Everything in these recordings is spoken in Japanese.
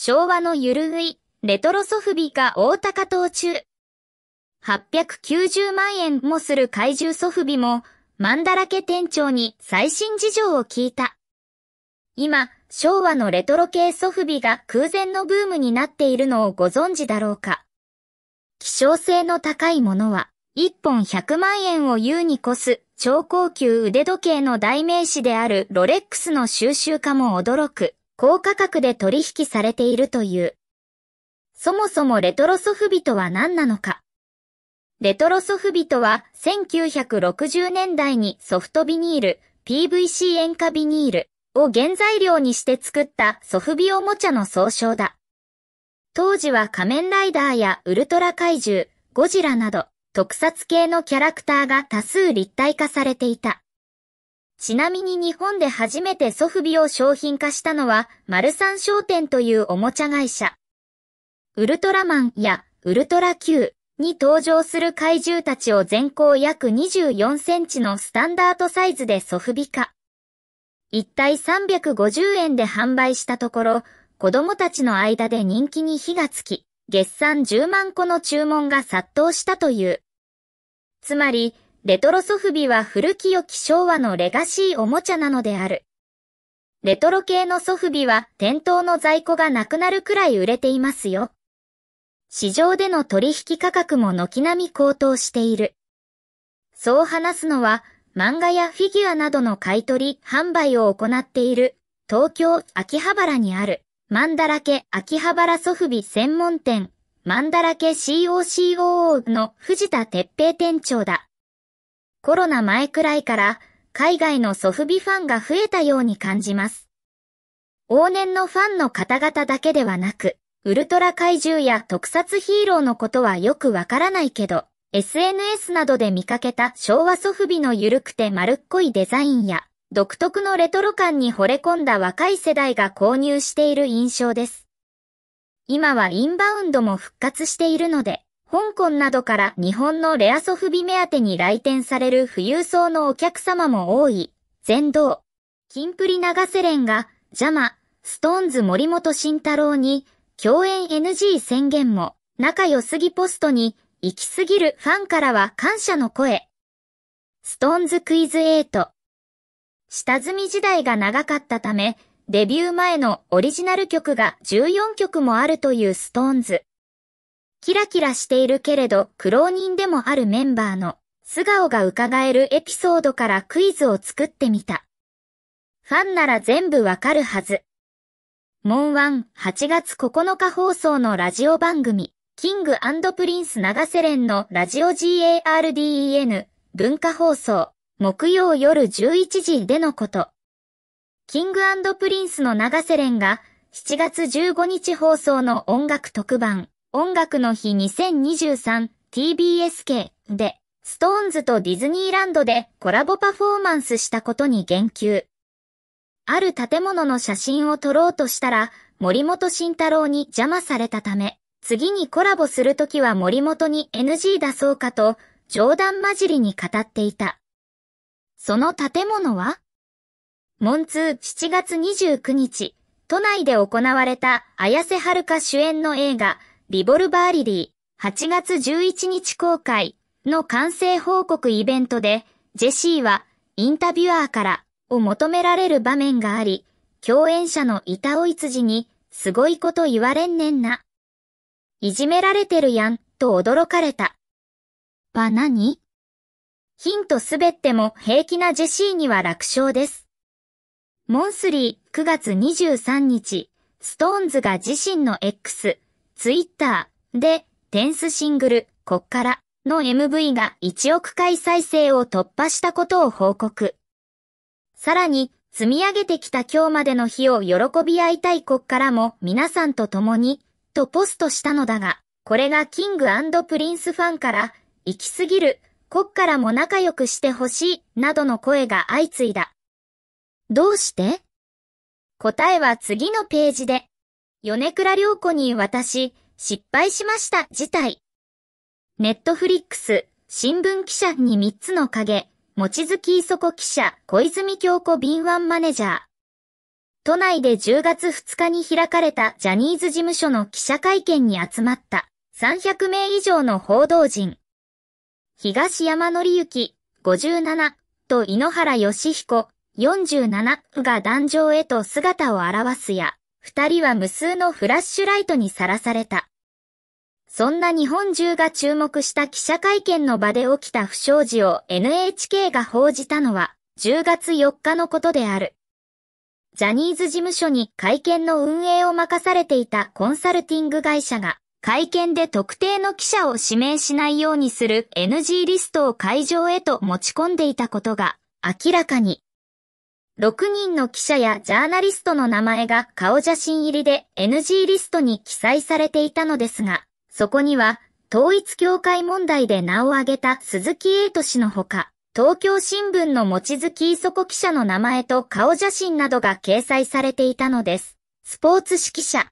昭和のゆるぐい、レトロソフビが大高等中。890万円もする怪獣ソフビも、マンダラケ店長に最新事情を聞いた。今、昭和のレトロ系ソフビが空前のブームになっているのをご存知だろうか。希少性の高いものは、1本100万円を優に越す超高級腕時計の代名詞であるロレックスの収集家も驚く。高価格で取引されているという。そもそもレトロソフビとは何なのかレトロソフビとは1960年代にソフトビニール、PVC 塩化ビニールを原材料にして作ったソフビおもちゃの総称だ。当時は仮面ライダーやウルトラ怪獣、ゴジラなど特撮系のキャラクターが多数立体化されていた。ちなみに日本で初めてソフビを商品化したのは、マルサン商店というおもちゃ会社。ウルトラマンやウルトラ Q に登場する怪獣たちを全高約24センチのスタンダードサイズでソフビ化。一体350円で販売したところ、子供たちの間で人気に火がつき、月産10万個の注文が殺到したという。つまり、レトロソフビは古き良き昭和のレガシーおもちゃなのである。レトロ系のソフビは店頭の在庫がなくなるくらい売れていますよ。市場での取引価格も軒並み高騰している。そう話すのは、漫画やフィギュアなどの買取、販売を行っている、東京、秋葉原にある、マンダラケ秋葉原ソフビ専門店、マンダラケ COCOO の藤田鉄平店長だ。コロナ前くらいから海外のソフビファンが増えたように感じます。往年のファンの方々だけではなく、ウルトラ怪獣や特撮ヒーローのことはよくわからないけど、SNS などで見かけた昭和ソフビの緩くて丸っこいデザインや、独特のレトロ感に惚れ込んだ若い世代が購入している印象です。今はインバウンドも復活しているので、香港などから日本のレアソフビ目当てに来店される富裕層のお客様も多い、全道。金プリ長瀬連が、ジャマ、ストーンズ森本慎太郎に、共演 NG 宣言も、仲良すぎポストに、行きすぎるファンからは感謝の声。ストーンズクイズ8。下積み時代が長かったため、デビュー前のオリジナル曲が14曲もあるというストーンズ。キラキラしているけれど苦労人でもあるメンバーの素顔が伺えるエピソードからクイズを作ってみた。ファンなら全部わかるはず。モンワン8月9日放送のラジオ番組、キングプリンス長瀬連のラジオ GARDEN 文化放送、木曜夜11時でのこと。キングプリンスの長瀬連が7月15日放送の音楽特番、音楽の日 2023TBSK で、ストーンズとディズニーランドでコラボパフォーマンスしたことに言及。ある建物の写真を撮ろうとしたら、森本慎太郎に邪魔されたため、次にコラボするときは森本に NG 出そうかと、冗談交じりに語っていた。その建物はモンツー7月29日、都内で行われた綾瀬はるか主演の映画、リボルバーリリー、8月11日公開の完成報告イベントで、ジェシーはインタビュアーからを求められる場面があり、共演者の板尾いつじに、すごいこと言われんねんな。いじめられてるやん、と驚かれた。は何ヒントすべても平気なジェシーには楽勝です。モンスリー9月23日、ストーンズが自身の X、ツイッターで、テンスシングル、こっからの MV が1億回再生を突破したことを報告。さらに、積み上げてきた今日までの日を喜び合いたいこっからも皆さんと共に、とポストしたのだが、これがキングプリンスファンから、行き過ぎる、こっからも仲良くしてほしい、などの声が相次いだ。どうして答えは次のページで。米倉涼子に私、失敗しました、事態。ネットフリックス、新聞記者に3つの影、持月磯子記者、小泉京子敏腕マネージャー。都内で10月2日に開かれたジャニーズ事務所の記者会見に集まった300名以上の報道陣。東山紀之、57と井ノ原義彦、47が壇上へと姿を現すや、二人は無数のフラッシュライトにさらされた。そんな日本中が注目した記者会見の場で起きた不祥事を NHK が報じたのは10月4日のことである。ジャニーズ事務所に会見の運営を任されていたコンサルティング会社が会見で特定の記者を指名しないようにする NG リストを会場へと持ち込んでいたことが明らかに。6人の記者やジャーナリストの名前が顔写真入りで NG リストに記載されていたのですが、そこには、統一協会問題で名を挙げた鈴木エイト氏のほか、東京新聞の持月磯子記者の名前と顔写真などが掲載されていたのです。スポーツ指揮者。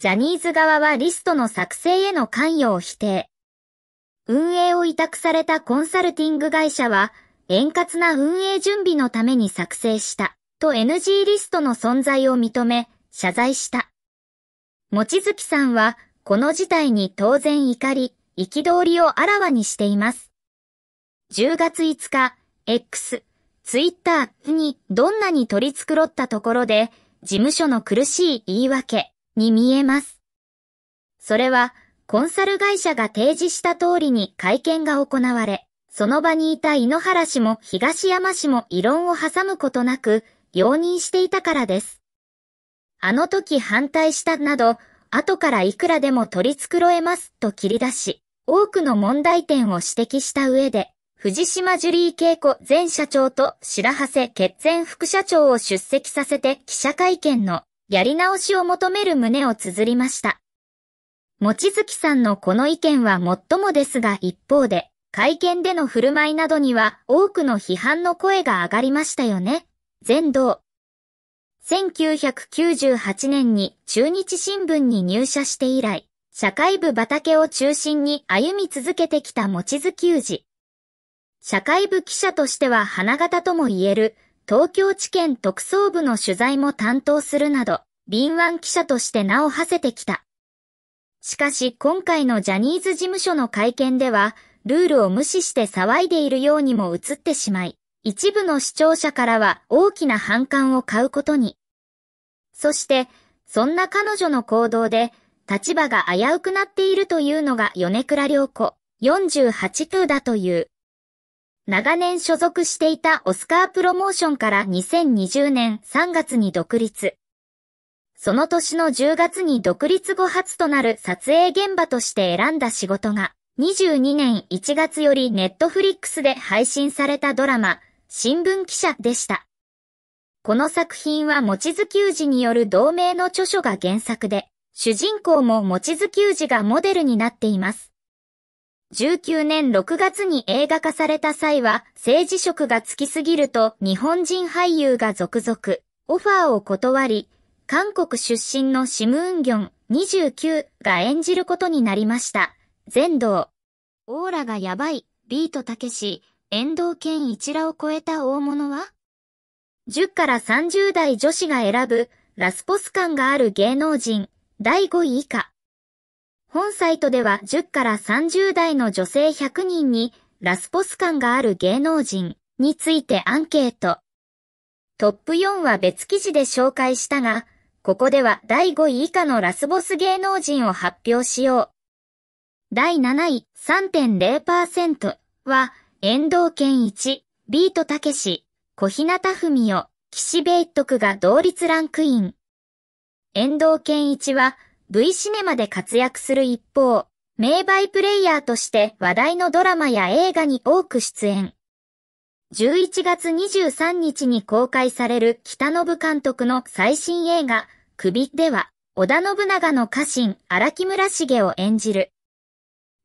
ジャニーズ側はリストの作成への関与を否定。運営を委託されたコンサルティング会社は、円滑な運営準備のために作成した、と NG リストの存在を認め、謝罪した。もちづきさんは、この事態に当然怒り、憤りをあらわにしています。10月5日、X、Twitter にどんなに取り繕ったところで、事務所の苦しい言い訳に見えます。それは、コンサル会社が提示した通りに会見が行われ、その場にいた井ノ原氏も東山氏も異論を挟むことなく、容認していたからです。あの時反対したなど、後からいくらでも取り繕えますと切り出し、多くの問題点を指摘した上で、藤島ジュリー恵子前社長と白長谷決前副社長を出席させて記者会見のやり直しを求める旨を綴りました。もちづきさんのこの意見はもっともですが一方で、会見での振る舞いなどには多くの批判の声が上がりましたよね。全道。1998年に中日新聞に入社して以来、社会部畑を中心に歩み続けてきた持月球児。社会部記者としては花形とも言える、東京地検特捜部の取材も担当するなど、敏腕記者として名を馳せてきた。しかし今回のジャニーズ事務所の会見では、ルールを無視して騒いでいるようにも映ってしまい、一部の視聴者からは大きな反感を買うことに。そして、そんな彼女の行動で、立場が危うくなっているというのが米倉涼子、48区だという。長年所属していたオスカープロモーションから2020年3月に独立。その年の10月に独立後初となる撮影現場として選んだ仕事が、2022年1月よりネットフリックスで配信されたドラマ、新聞記者でした。この作品は餅月久治による同名の著書が原作で、主人公も餅月久治がモデルになっています。19年6月に映画化された際は、政治色がつきすぎると日本人俳優が続々、オファーを断り、韓国出身のシムウンギョン29が演じることになりました。全道。オーラがやばい、ビートたけし、遠藤健一らを超えた大物は ?10 から30代女子が選ぶ、ラスボス感がある芸能人、第5位以下。本サイトでは10から30代の女性100人に、ラスボス感がある芸能人についてアンケート。トップ4は別記事で紹介したが、ここでは第5位以下のラスボス芸能人を発表しよう。第7位3.0%は、遠藤健一、ビートたけし、小日向文世、岸ベイトクが同率ランクイン。遠藤健一は V シネマで活躍する一方、名バイプレイヤーとして話題のドラマや映画に多く出演。11月23日に公開される北信監督の最新映画、首では、織田信長の家臣、荒木村重を演じる。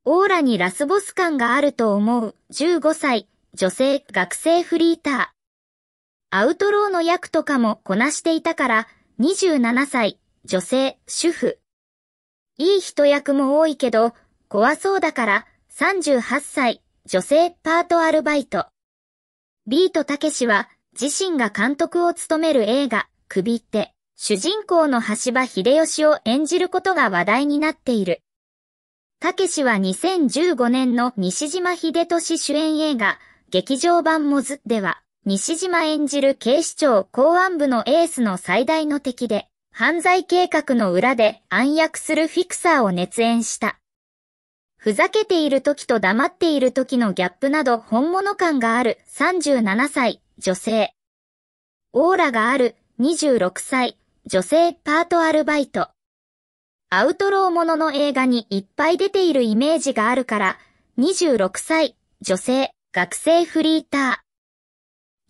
オーラにラスボス感があると思う15歳、女性、学生フリーター。アウトローの役とかもこなしていたから27歳、女性、主婦。いい人役も多いけど怖そうだから38歳、女性、パートアルバイト。ビートたけしは自身が監督を務める映画、首って、主人公の橋場秀吉を演じることが話題になっている。たけしは2015年の西島秀俊主演映画、劇場版モズでは、西島演じる警視庁公安部のエースの最大の敵で、犯罪計画の裏で暗躍するフィクサーを熱演した。ふざけている時と黙っている時のギャップなど本物感がある37歳女性。オーラがある26歳女性パートアルバイト。アウトローものの映画にいっぱい出ているイメージがあるから、26歳、女性、学生フリータ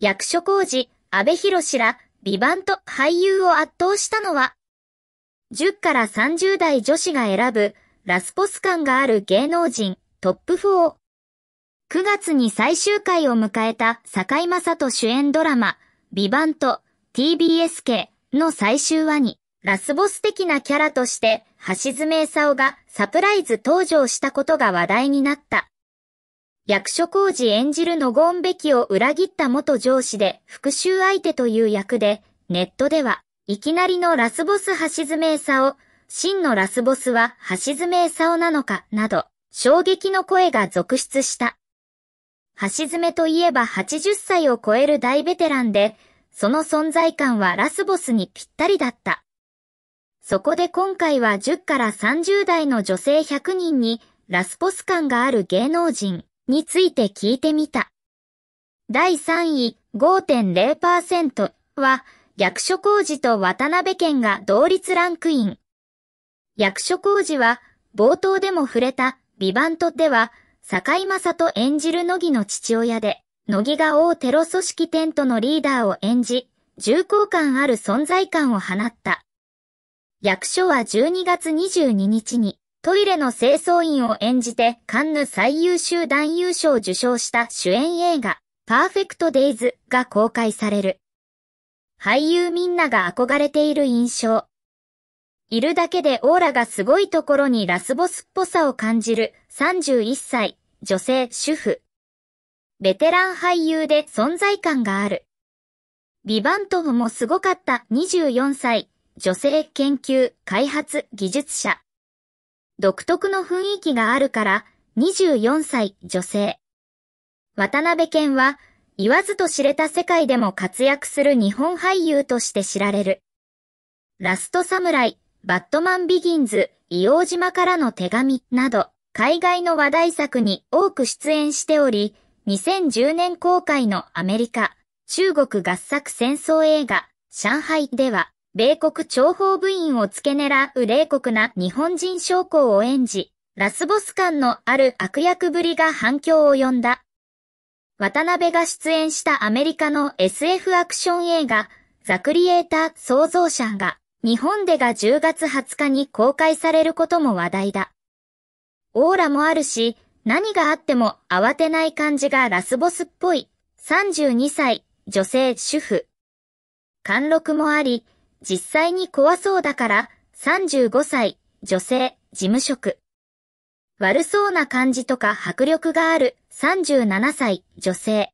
ー。役所工事、安部博ら、ビバンと俳優を圧倒したのは、10から30代女子が選ぶ、ラスボス感がある芸能人、トップ4。9月に最終回を迎えた堺正人主演ドラマ、ビバンと TBSK の最終話に、ラスボス的なキャラとして、橋爪おがサプライズ登場したことが話題になった。役所工事演じるのごんべきを裏切った元上司で復讐相手という役で、ネットでは、いきなりのラスボス橋爪お、真のラスボスは橋爪おなのか、など、衝撃の声が続出した。橋爪といえば80歳を超える大ベテランで、その存在感はラスボスにぴったりだった。そこで今回は10から30代の女性100人にラスボス感がある芸能人について聞いてみた。第3位5.0%は役所工事と渡辺県が同率ランクイン。役所工事は冒頭でも触れたビバントでは坂井正人演じる乃木の父親で、乃木が大テロ組織テントのリーダーを演じ、重厚感ある存在感を放った。役所は12月22日にトイレの清掃員を演じてカンヌ最優秀男優賞を受賞した主演映画パーフェクトデイズが公開される。俳優みんなが憧れている印象。いるだけでオーラがすごいところにラスボスっぽさを感じる31歳女性主婦。ベテラン俳優で存在感がある。ビバントムもすごかった24歳女性研究開発技術者。独特の雰囲気があるから24歳女性。渡辺健は言わずと知れた世界でも活躍する日本俳優として知られる。ラストサムライ、バットマンビギンズ、伊王島からの手紙など海外の話題作に多く出演しており、2010年公開のアメリカ、中国合作戦争映画、上海では、米国諜報部員を付け狙う冷酷な日本人将校を演じ、ラスボス感のある悪役ぶりが反響を呼んだ。渡辺が出演したアメリカの SF アクション映画、ザ・クリエイター創造者が、日本でが10月20日に公開されることも話題だ。オーラもあるし、何があっても慌てない感じがラスボスっぽい。32歳、女性、主婦。貫禄もあり、実際に怖そうだから、35歳、女性、事務職。悪そうな感じとか迫力がある、37歳、女性。